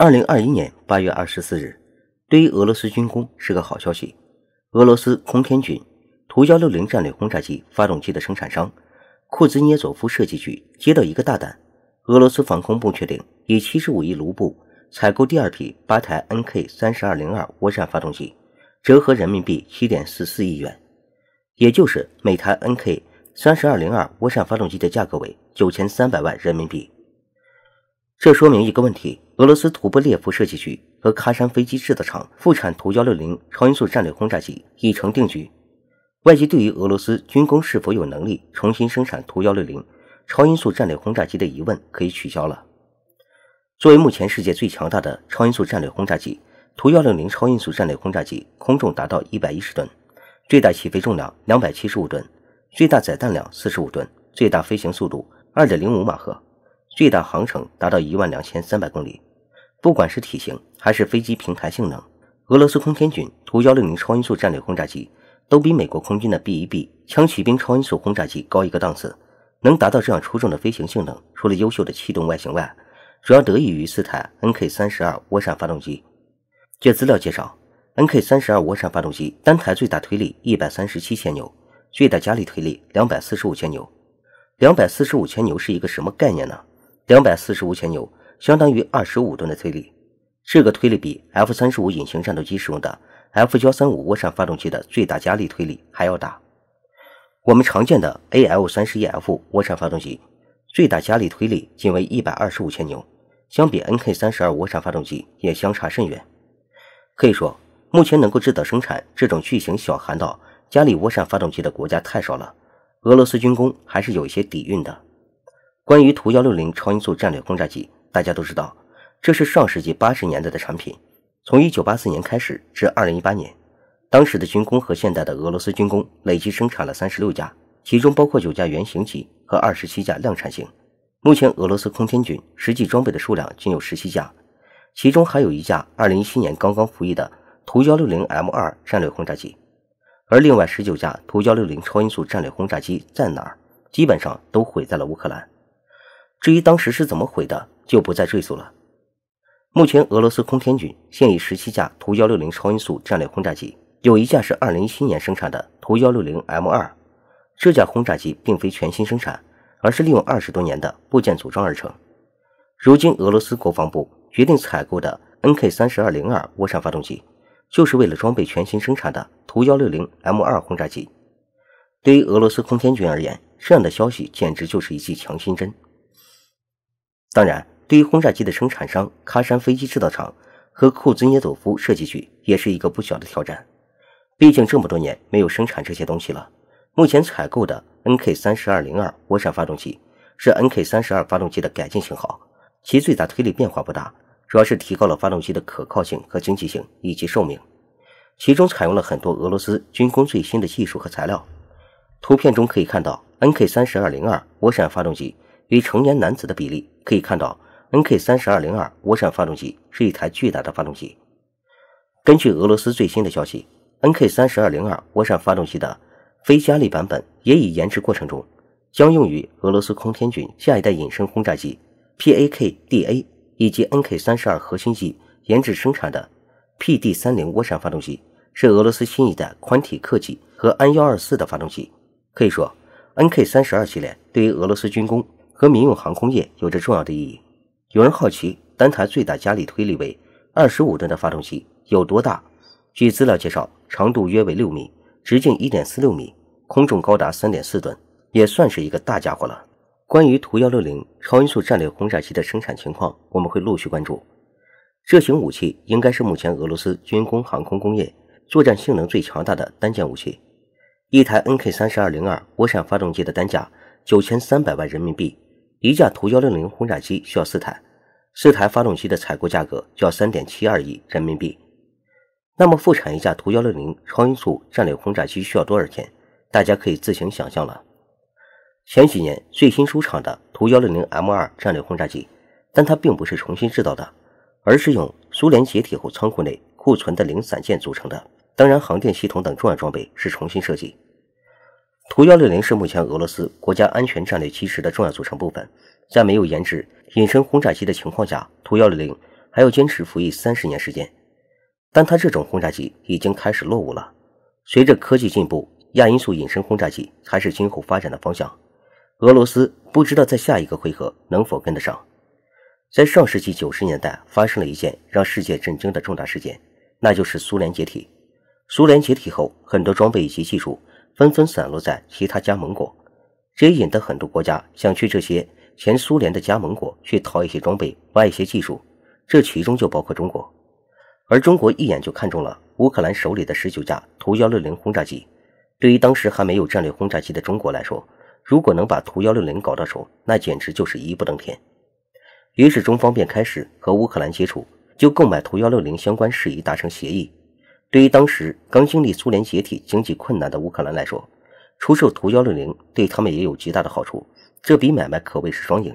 二零二一年八月二十四日，对于俄罗斯军工是个好消息。俄罗斯空天军图幺六零战略轰炸机发动机的生产商库兹涅佐夫设计局接到一个大单。俄罗斯防空部确定以七十五亿卢布采购第二批八台 N.K. 三十二零二涡扇发动机，折合人民币七点四四亿元，也就是每台 N.K. 三十二零二涡扇发动机的价格为九千三百万人民币。这说明一个问题：俄罗斯图波列夫设计局和喀山飞机制造厂复产图幺六零超音速战略轰炸机已成定局。外界对于俄罗斯军工是否有能力重新生产图幺六零超音速战略轰炸机的疑问可以取消了。作为目前世界最强大的超音速战略轰炸机，图幺六零超音速战略轰炸机空重达到一百一十吨，最大起飞重量两百七十五吨，最大载弹量四十五吨，最大飞行速度二点零五马赫。最大航程达到一万两千三百公里，不管是体型还是飞机平台性能，俄罗斯空天军图幺六零超音速战略轰炸机都比美国空军的 B 一 B 枪骑兵超音速轰炸机高一个档次。能达到这样出众的飞行性能，除了优秀的气动外形外，主要得益于四台 NK 三十二涡扇发动机。据资料介绍，NK 三十二涡扇发动机单台最大推力一百三十七千牛，最大加力推力两百四十五千牛。两百四十五千牛是一个什么概念呢？两百四十五千牛，相当于二十五吨的推力。这个推力比 F 三十五隐形战斗机使用的 F 幺三五涡扇发动机的最大加力推力还要大。我们常见的 AL 三十一 F 涡扇发动机最大加力推力仅为一百二十五千牛，相比 NK 三十二涡扇发动机也相差甚远。可以说，目前能够制造生产这种巨型小涵道加力涡扇发动机的国家太少了。俄罗斯军工还是有一些底蕴的。关于图幺六零超音速战略轰炸机，大家都知道，这是上世纪八十年代的产品。从一九八四年开始至二零一八年，当时的军工和现代的俄罗斯军工累计生产了三十六架，其中包括九架原型机和二十七架量产型。目前，俄罗斯空天军实际装备的数量仅有十七架，其中还有一架二零一七年刚刚服役的图幺六零 M 二战略轰炸机。而另外十九架图幺六零超音速战略轰炸机在哪儿？基本上都毁在了乌克兰。至于当时是怎么毁的，就不再赘述了。目前，俄罗斯空天军现役十七架图幺六零超音速战略轰炸机，有一架是二零一七年生产的图幺六零 M 二。这架轰炸机并非全新生产，而是利用二十多年的部件组装而成。如今，俄罗斯国防部决定采购的 NK 三十二零二涡扇发动机，就是为了装备全新生产的图幺六零 M 二轰炸机。对于俄罗斯空天军而言，这样的消息简直就是一剂强心针。当然，对于轰炸机的生产商喀山飞机制造厂和库兹涅佐夫设计局也是一个不小的挑战。毕竟这么多年没有生产这些东西了。目前采购的 NK3202 涡扇发动机是 NK32 发动机的改进型号，其最大推力变化不大，主要是提高了发动机的可靠性和经济性以及寿命。其中采用了很多俄罗斯军工最新的技术和材料。图片中可以看到 NK3202 涡扇发动机。与成年男子的比例可以看到，N.K. 三十二零二涡扇发动机是一台巨大的发动机。根据俄罗斯最新的消息，N.K. 三十二零二涡扇发动机的非加力版本也已研制过程中，将用于俄罗斯空天军下一代隐身轰炸机 P.A.K.D.A. 以及 N.K. 三十二核心机研制生产的 P.D. 三零涡扇发动机是俄罗斯新一代宽体客机和安幺二四的发动机。可以说，N.K. 三十二系列对于俄罗斯军工。和民用航空业有着重要的意义。有人好奇，单台最大加力推力为二十五吨的发动机有多大？据资料介绍，长度约为六米，直径一点四六米，空重高达三点四吨，也算是一个大家伙了。关于图幺六零超音速战略轰炸机的生产情况，我们会陆续关注。这型武器应该是目前俄罗斯军工航空工业作战性能最强大的单件武器。一台 Nk 三十二零二国产发动机的单价九千三百万人民币。一架图幺六零轰炸机需要四台，四台发动机的采购价格要三点七二亿人民币。那么复产一架图幺六零超音速战略轰炸机需要多少钱？大家可以自行想象了。前几年最新出厂的图幺六零 M 二战略轰炸机，但它并不是重新制造的，而是用苏联解体后仓库内库存的零散件组成的。当然，航电系统等重要装备是重新设计。图幺六零是目前俄罗斯国家安全战略基石的重要组成部分，在没有研制隐身轰炸机的情况下，图幺六零还要坚持服役三十年时间，但它这种轰炸机已经开始落伍了。随着科技进步，亚音速隐身轰炸机才是今后发展的方向。俄罗斯不知道在下一个回合能否跟得上。在上世纪九十年代发生了一件让世界震惊的重大事件，那就是苏联解体。苏联解体后，很多装备以及技术。纷纷散落在其他加盟国，这也引得很多国家想去这些前苏联的加盟国去淘一些装备，挖一些技术。这其中就包括中国，而中国一眼就看中了乌克兰手里的十九架图幺六零轰炸机。对于当时还没有战略轰炸机的中国来说，如果能把图幺六零搞到手，那简直就是一步登天。于是中方便开始和乌克兰接触，就购买图幺六零相关事宜达成协议。对于当时刚经历苏联解体、经济困难的乌克兰来说，出售图幺六零对他们也有极大的好处，这笔买卖可谓是双赢。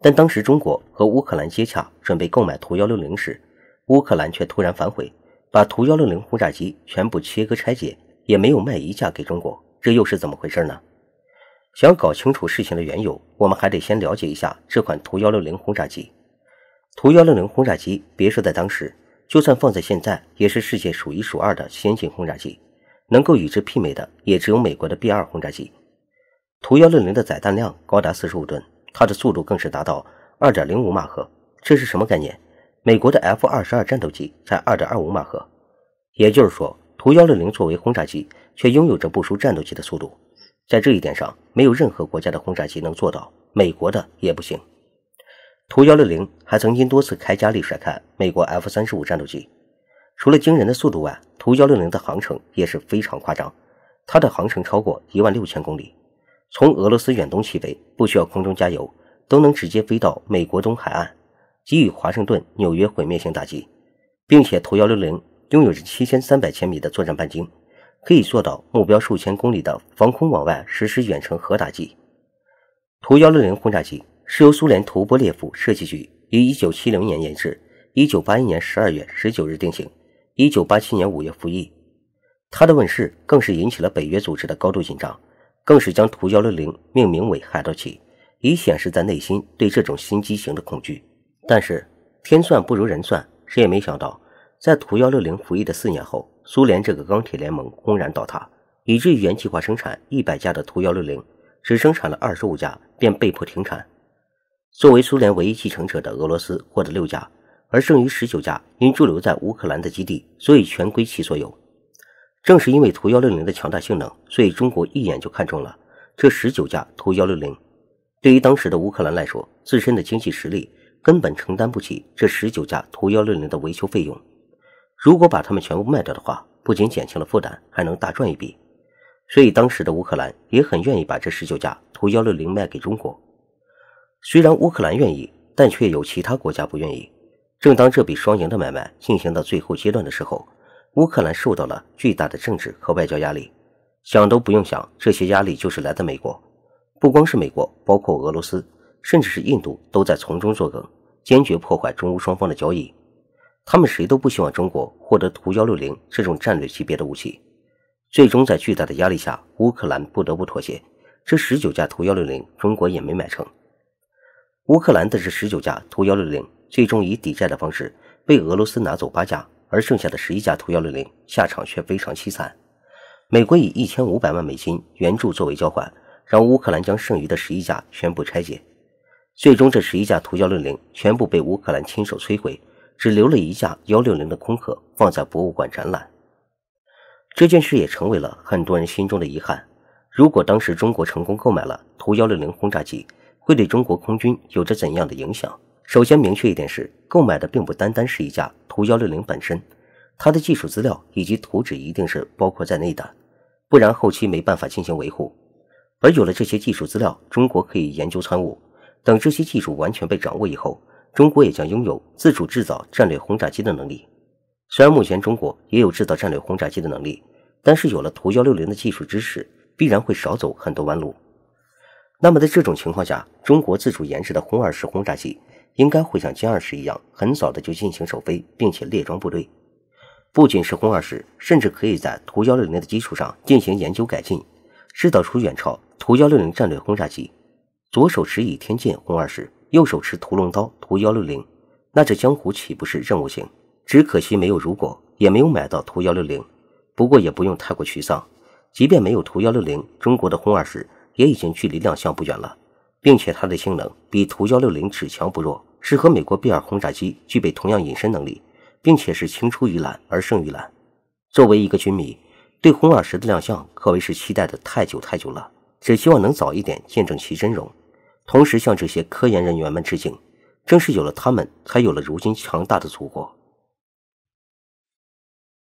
但当时中国和乌克兰接洽，准备购买图幺六零时，乌克兰却突然反悔，把图幺六零轰炸机全部切割拆解，也没有卖一架给中国，这又是怎么回事呢？想搞清楚事情的缘由，我们还得先了解一下这款图幺六零轰炸机。图幺六零轰炸机，别说在当时。就算放在现在，也是世界数一数二的先进轰炸机，能够与之媲美的也只有美国的 B 二轰炸机。图幺六零的载弹量高达四十五吨，它的速度更是达到二点零五马赫，这是什么概念？美国的 F 二十二战斗机才二点二五马赫，也就是说，图幺六零作为轰炸机，却拥有着不输战斗机的速度，在这一点上，没有任何国家的轰炸机能做到，美国的也不行。图幺六零还曾经多次开加力甩开美国 F 三十五战斗机。除了惊人的速度外，图幺六零的航程也是非常夸张，它的航程超过一万六千公里，从俄罗斯远东起飞，不需要空中加油，都能直接飞到美国东海岸，给予华盛顿、纽约毁灭性打击。并且图幺六零拥有着七千三百千米的作战半径，可以做到目标数千公里的防空网外实施远程核打击。图幺六零轰炸机。是由苏联图波列夫设计局于1970年研制，1981年12月19日定型，1987年5月服役。它的问世更是引起了北约组织的高度紧张，更是将图160命名为“海盗旗”，以显示在内心对这种新机型的恐惧。但是天算不如人算，谁也没想到，在图160服役的四年后，苏联这个钢铁联盟轰然倒塌，以至于原计划生产100架的图160只生产了25架便被迫停产。作为苏联唯一继承者的俄罗斯获得六架，而剩余十九架因驻留在乌克兰的基地，所以全归其所有。正是因为图幺六零的强大性能，所以中国一眼就看中了这十九架图幺六零。对于当时的乌克兰来说，自身的经济实力根本承担不起这十九架图幺六零的维修费用。如果把它们全部卖掉的话，不仅减轻了负担，还能大赚一笔。所以当时的乌克兰也很愿意把这十九架图幺六零卖给中国。虽然乌克兰愿意，但却有其他国家不愿意。正当这笔双赢的买卖进行到最后阶段的时候，乌克兰受到了巨大的政治和外交压力。想都不用想，这些压力就是来自美国。不光是美国，包括俄罗斯，甚至是印度，都在从中作梗，坚决破坏中乌双方的交易。他们谁都不希望中国获得图幺六零这种战略级别的武器。最终，在巨大的压力下，乌克兰不得不妥协。这十九架图幺六零，中国也没买成。乌克兰的这十九架图幺六零，最终以抵债的方式被俄罗斯拿走八架，而剩下的十一架图幺六零下场却非常凄惨。美国以一千五百万美金援助作为交换，让乌克兰将剩余的十一架全部拆解。最终，这十一架图幺六零全部被乌克兰亲手摧毁，只留了一架幺六零的空壳放在博物馆展览。这件事也成为了很多人心中的遗憾。如果当时中国成功购买了图幺六零轰炸机，会对中国空军有着怎样的影响？首先明确一点是，购买的并不单单是一架图幺六零本身，它的技术资料以及图纸一定是包括在内的，不然后期没办法进行维护。而有了这些技术资料，中国可以研究参悟。等这些技术完全被掌握以后，中国也将拥有自主制造战略轰炸机的能力。虽然目前中国也有制造战略轰炸机的能力，但是有了图幺六零的技术支持，必然会少走很多弯路。那么，在这种情况下，中国自主研制的轰二十轰炸机应该会像歼二十一样，很早的就进行首飞，并且列装部队。不仅是轰二十，甚至可以在图幺六零的基础上进行研究改进，制造出远超图幺六零战略轰炸机。左手持倚天剑轰二十，右手持屠龙刀图幺六零，那这江湖岂不是任务型？只可惜没有如果，也没有买到图幺六零。不过也不用太过沮丧，即便没有图幺六零，中国的轰二十。也已经距离亮相不远了，并且它的性能比图幺六零只强不弱，是和美国 B-2 轰炸机具备同样隐身能力，并且是青出于蓝而胜于蓝。作为一个军迷，对轰二十的亮相可谓是期待的太久太久了，只希望能早一点见证其真容。同时向这些科研人员们致敬，正是有了他们，才有了如今强大的祖国。